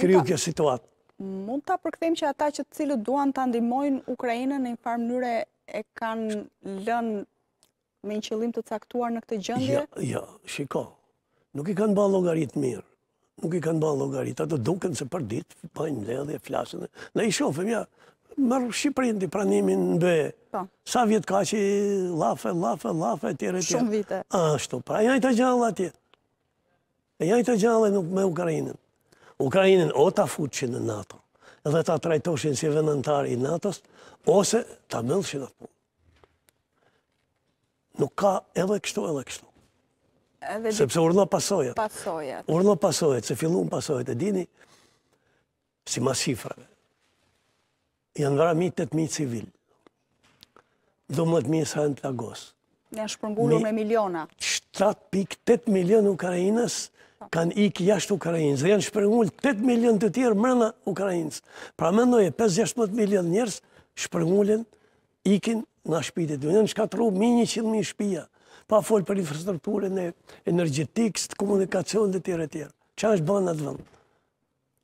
Kriju kjo situatë. Mund të apërkëthim që ata që cilë duan të andimojnë Ukrajinë në infarmë mënyre e kanë lënë me në qëllim të caktuar në këtë gjëndje? Ja, jo, ja, jo, shiko, nuk i kanë ba logarit mirë, nuk i kanë ba logarit, ato duken se për ditë, bëjnë dhe dhe flasën, në i shofëm, ja, mërë Shqiprin të pranimin në bëjë, po. sa vjetë ka që lafe, lafe, lafe, tjere, tjere, shumë vite, a, shtu, pra, janë të gjallë atjetë, janë të gjallë nuk me Ukrajinën, Ukrajinën o të fuqin në NATO edhe të trajtoshin si vendëntari i NATO-s, ose të mëllëshin në punë. Nuk ka edhe kështu, edhe kështu. Sepse urnë pasojat. Urnë pasojat, se fillun pasojat e dini, si ma shifrave. Janë vëra 8.000 civil. 12.000 sërën të lagos. Në shpërmbullu me miliona. 7.8 milion Ukrajinës kanë ikë jashtë Ukrajinës, dhe janë shpërngull 8 milion të tjerë mërëna Ukrajinës. Pra më 5-16 milion njërës shpërngullin, ikin nga shpitit. Dhe janë shkatru 1.100.000 shpia, pa folë për infrastrukturën e energetikës, të komunikacion dhe tjere tjere. Qa është bëna të vëndë?